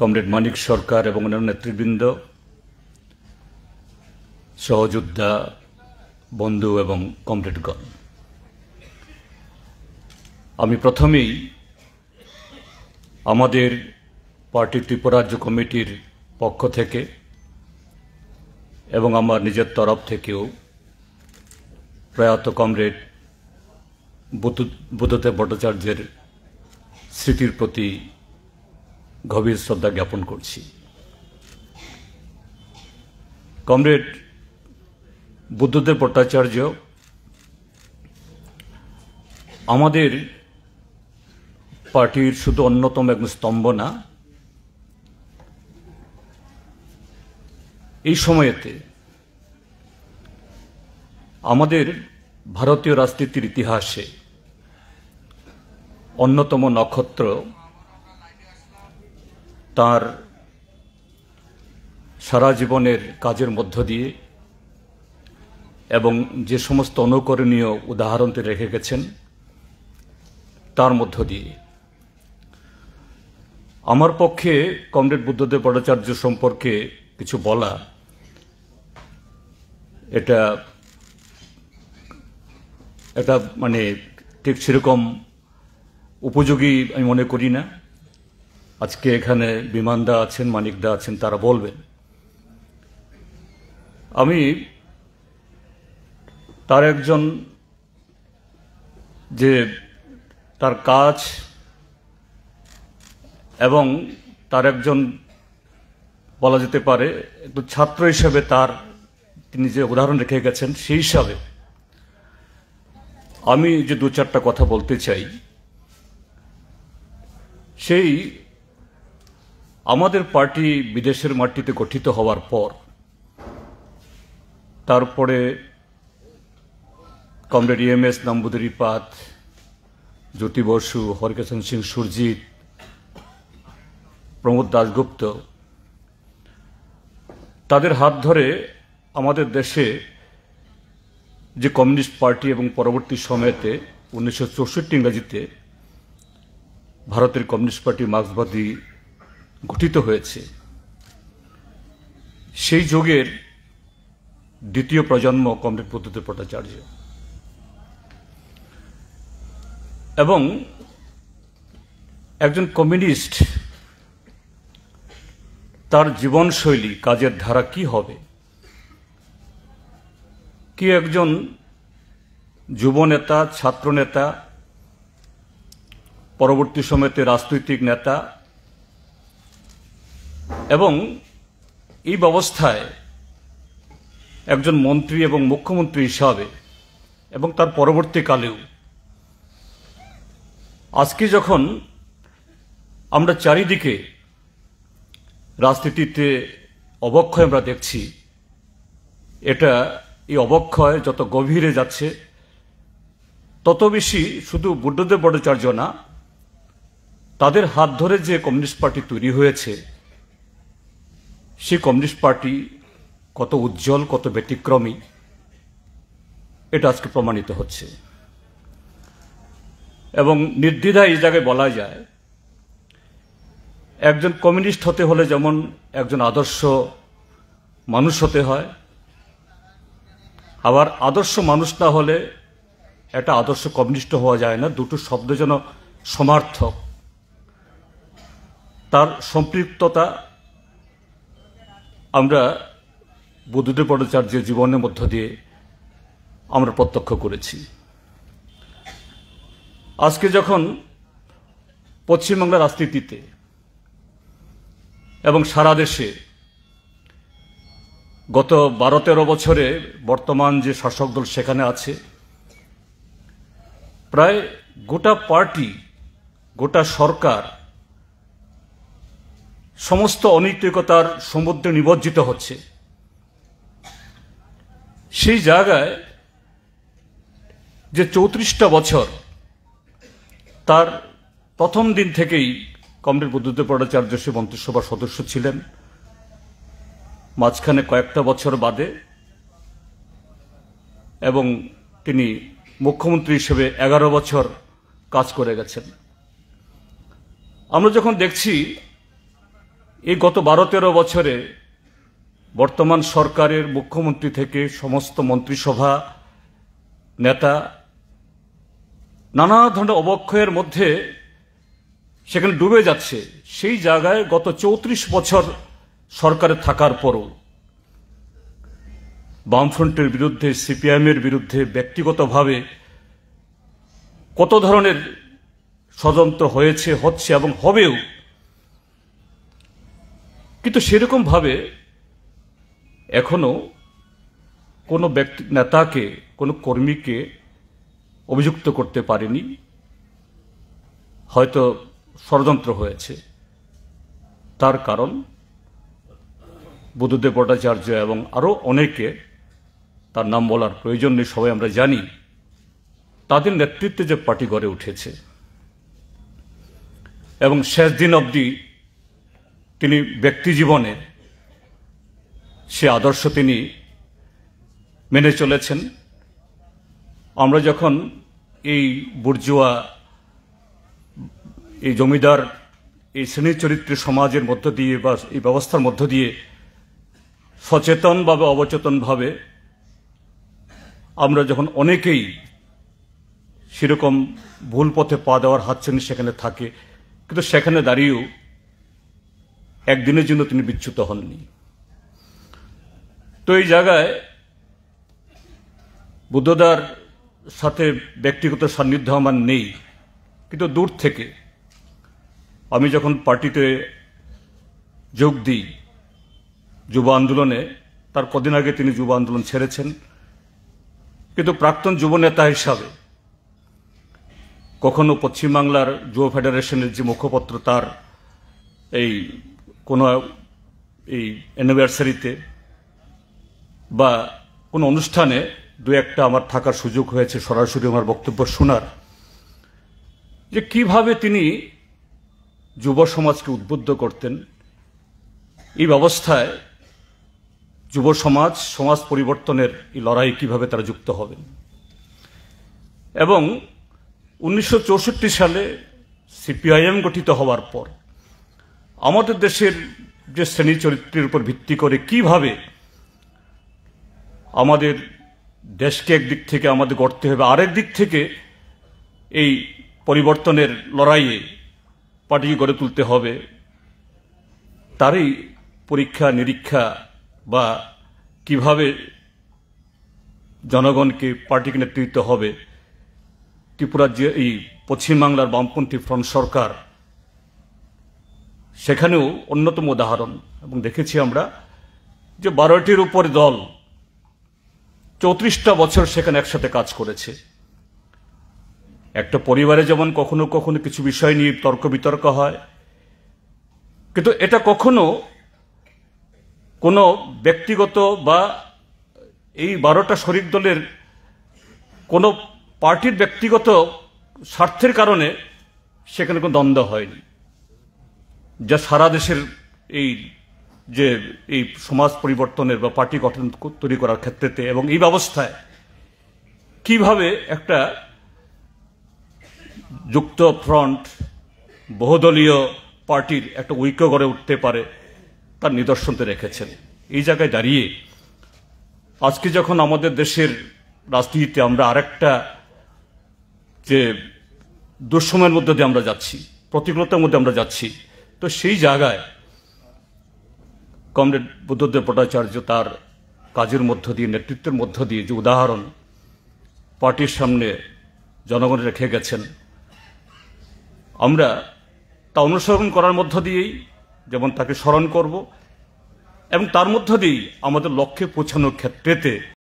comrade মানিক সরকার এবং অন্যান্য নেতৃবৃন্দ সহযোদ্ধা বন্ধু এবং কমরেডগণ আমি প্রথমেই আমাদের পার্টি ত্রিপরাজ্য কমিটির পক্ষ থেকে এবং আমার নিজের তরফ থেকেও প্রয়াত কমরেড বুদ্ধদেব ভট্টাচার্যের স্মৃতির প্রতি গভীর শ্রদ্ধা জ্ঞাপন করছি কমরেড বুদ্ধদেব ভট্টাচার্য আমাদের পার্টির শুধু অন্যতম এক স্তম্ভ না এই সময়েতে আমাদের ভারতীয় রাজনীতির ইতিহাসে অন্যতম নক্ষত্র তার সারা জীবনের কাজের মধ্য দিয়ে এবং যে সমস্ত অনুকরণীয় উদাহরণ তিনি রেখে গেছেন তার মধ্য দিয়ে আমার পক্ষে কমরেড বুদ্ধদেব ভট্টাচার্য সম্পর্কে কিছু বলা এটা এটা মানে ঠিক সেরকম উপযোগী আমি মনে করি না আজকে এখানে বিমানদা আছেন মানিকদা আছেন তারা বলবেন আমি তার একজন যে তার কাজ এবং তার একজন বলা যেতে পারে একটু ছাত্র হিসাবে তার তিনি যে উদাহরণ রেখে গেছেন সেই হিসাবে আমি যে দু চারটা কথা বলতে চাই সেই আমাদের পার্টি বিদেশের মাটিতে গঠিত হওয়ার পর তারপরে কমরেড এম এস নাম্বুদুরি পাত জ্যোতি বসু হরকেশন সিং সুরজিৎ প্রমোদ দাশগুপ্ত তাদের হাত ধরে আমাদের দেশে যে কমিউনিস্ট পার্টি এবং পরবর্তী সময়তে উনিশশো চৌষট্টি ইংরাজিতে ভারতের কমিউনিস্ট পার্টি মার্ক্সবাদী গঠিত হয়েছে সেই যোগের দ্বিতীয় প্রজন্ম কমরেড পদ্ধতির ভট্টাচার্য এবং একজন কমিউনিস্ট তার জীবনশৈলী কাজের ধারা কি হবে কি একজন যুব নেতা ছাত্রনেতা পরবর্তী সময়তে রাজনৈতিক নেতা এবং এই ব্যবস্থায় একজন মন্ত্রী এবং মুখ্যমন্ত্রী হিসাবে এবং তার পরবর্তীকালেও আজকে যখন আমরা চারিদিকে রাজনীতিতে অবক্ষয় আমরা দেখছি এটা এই অবক্ষয় যত গভীরে যাচ্ছে তত বেশি শুধু বুদ্ধদেব ভট্টাচার্য না তাদের হাত ধরে যে কমিউনিস্ট পার্টি তৈরি হয়েছে সেই কমিউনিস্ট পার্টি কত উজ্জ্বল কত ব্যতিক্রমী এটা আজকে প্রমাণিত হচ্ছে এবং নির্দ্বিধায় এই জায়গায় বলা যায় একজন কমিউনিস্ট হতে হলে যেমন একজন আদর্শ মানুষ হতে হয় আবার আদর্শ মানুষ না হলে এটা আদর্শ কমিউনিস্ট হওয়া যায় না দুটো শব্দ যেন সমার্থক তার সম্পৃক্ততা আমরা বুদ্ধদেব ভট্টাচার্যের জীবনের মধ্য দিয়ে আমরা প্রত্যক্ষ করেছি আজকে যখন পশ্চিমবাংলার রাজনীতিতে এবং সারা দেশে গত বারো তেরো বছরে বর্তমান যে শাসক দল সেখানে আছে প্রায় গোটা পার্টি গোটা সরকার সমস্ত অনৈতিকতার সমুদ্রে নিমজ্জিত হচ্ছে সেই জায়গায় যে চৌত্রিশটা বছর তার প্রথম দিন থেকেই কমরেড বুদ্ধদেব ভট্টাচার্য সে মন্ত্রিসভার সদস্য ছিলেন মাঝখানে কয়েকটা বছর বাদে এবং তিনি মুখ্যমন্ত্রী হিসেবে এগারো বছর কাজ করে গেছেন আমরা যখন দেখছি এই গত বারো তেরো বছরে বর্তমান সরকারের মুখ্যমন্ত্রী থেকে সমস্ত মন্ত্রিসভা নেতা নানা ধরনের অবক্ষয়ের মধ্যে সেখানে ডুবে যাচ্ছে সেই জায়গায় গত চৌত্রিশ বছর সরকারে থাকার পরও বামফ্রন্টের বিরুদ্ধে সিপিআইএমের বিরুদ্ধে ব্যক্তিগতভাবে কত ধরনের ষড়যন্ত্র হয়েছে হচ্ছে এবং হবেও কিন্তু সেরকমভাবে এখনও কোনো ব্যক্তি নেতাকে কোনো কর্মীকে অভিযুক্ত করতে পারেনি হয়তো ষড়যন্ত্র হয়েছে তার কারণ বুদ্ধদেব ভট্টাচার্য এবং আরও অনেকে তার নাম বলার প্রয়োজন নেই সবাই আমরা জানি তাদের নেতৃত্বে যে পার্টি গড়ে উঠেছে এবং শেষ দিন অবধি তিনি ব্যক্তি জীবনে সে আদর্শ তিনি মেনে চলেছেন আমরা যখন এই বুর্জুয়া এই জমিদার এই শ্রেণী চরিত্র সমাজের মধ্য দিয়ে বা এই ব্যবস্থার মধ্য দিয়ে সচেতনভাবে অবচেতনভাবে আমরা যখন অনেকেই সেরকম ভুল পথে পা দেওয়ার হাতছানি সেখানে থাকে কিন্তু সেখানে দাঁড়িয়েও একদিনের জন্য তিনি বিচ্যুত হননি তো এই জায়গায় বুদ্ধদার সাথে ব্যক্তিগত সান্নিধ্য আমার নেই কিন্তু দূর থেকে আমি যখন পার্টিতে যোগ দিই যুব আন্দোলনে তার কদিন আগে তিনি যুব আন্দোলন ছেড়েছেন কিন্তু প্রাক্তন যুব নেতা হিসাবে কখনো পশ্চিমবাংলার যুব ফেডারেশনের যে মুখপত্র তার এই কোনো এই অ্যানিভার্সারিতে বা কোনো অনুষ্ঠানে দু একটা আমার থাকার সুযোগ হয়েছে সরাসরি আমার বক্তব্য শোনার যে কিভাবে তিনি যুব সমাজকে উদ্বুদ্ধ করতেন এই ব্যবস্থায় যুব সমাজ সমাজ পরিবর্তনের এই লড়াই কিভাবে তারা যুক্ত হবেন এবং উনিশশো সালে সিপিআইএম গঠিত হওয়ার পর আমাদের দেশের যে শ্রেণী চরিত্রের উপর ভিত্তি করে কিভাবে আমাদের দেশকে একদিক থেকে আমাদের গড়তে হবে আরেক দিক থেকে এই পরিবর্তনের লড়াইয়ে পার্টিকে গড়ে তুলতে হবে তারই পরীক্ষা নিরীক্ষা বা কিভাবে জনগণকে পার্টিকে নেতৃত্ব হবে ত্রিপুরার যে এই পশ্চিমবাংলার বামপন্থী ফ্রন্ট সরকার সেখানেও অন্যতম উদাহরণ এবং দেখেছি আমরা যে বারোটির উপর দল চৌত্রিশটা বছর সেখানে একসাথে কাজ করেছে একটা পরিবারে যেমন কখনো কখনো কিছু বিষয় নিয়ে তর্ক বিতর্ক হয় কিন্তু এটা কখনো কোনো ব্যক্তিগত বা এই বারোটা শরিক দলের কোনো পার্টির ব্যক্তিগত স্বার্থের কারণে সেখানে কোনো দ্বন্দ্ব হয়নি যা সারা দেশের এই যে এই সমাজ পরিবর্তনের বা পার্টি গঠন তৈরি করার ক্ষেত্রেতে এবং এই ব্যবস্থায় কিভাবে একটা যুক্ত ফ্রন্ট বহুদলীয় পার্টির একটা ঐক্য গড়ে উঠতে পারে তার নিদর্শনতে রেখেছেন এই জায়গায় দাঁড়িয়ে আজকে যখন আমাদের দেশের রাজনীতিতে আমরা আরেকটা যে দুঃসময়ের মধ্যে দিয়ে আমরা যাচ্ছি প্রতিকূলতার মধ্যে আমরা যাচ্ছি তো সেই জায়গায় কমরেড বুদ্ধদেব ভট্টাচার্য তার কাজের মধ্য দিয়ে নেতৃত্বের মধ্য দিয়ে যে উদাহরণ পার্টির সামনে জনগণ রেখে গেছেন আমরা তা অনুসরণ করার মধ্য দিয়েই যেমন তাকে স্মরণ করব এবং তার মধ্য দিয়েই আমাদের লক্ষ্যে পৌঁছানোর ক্ষেত্রেতে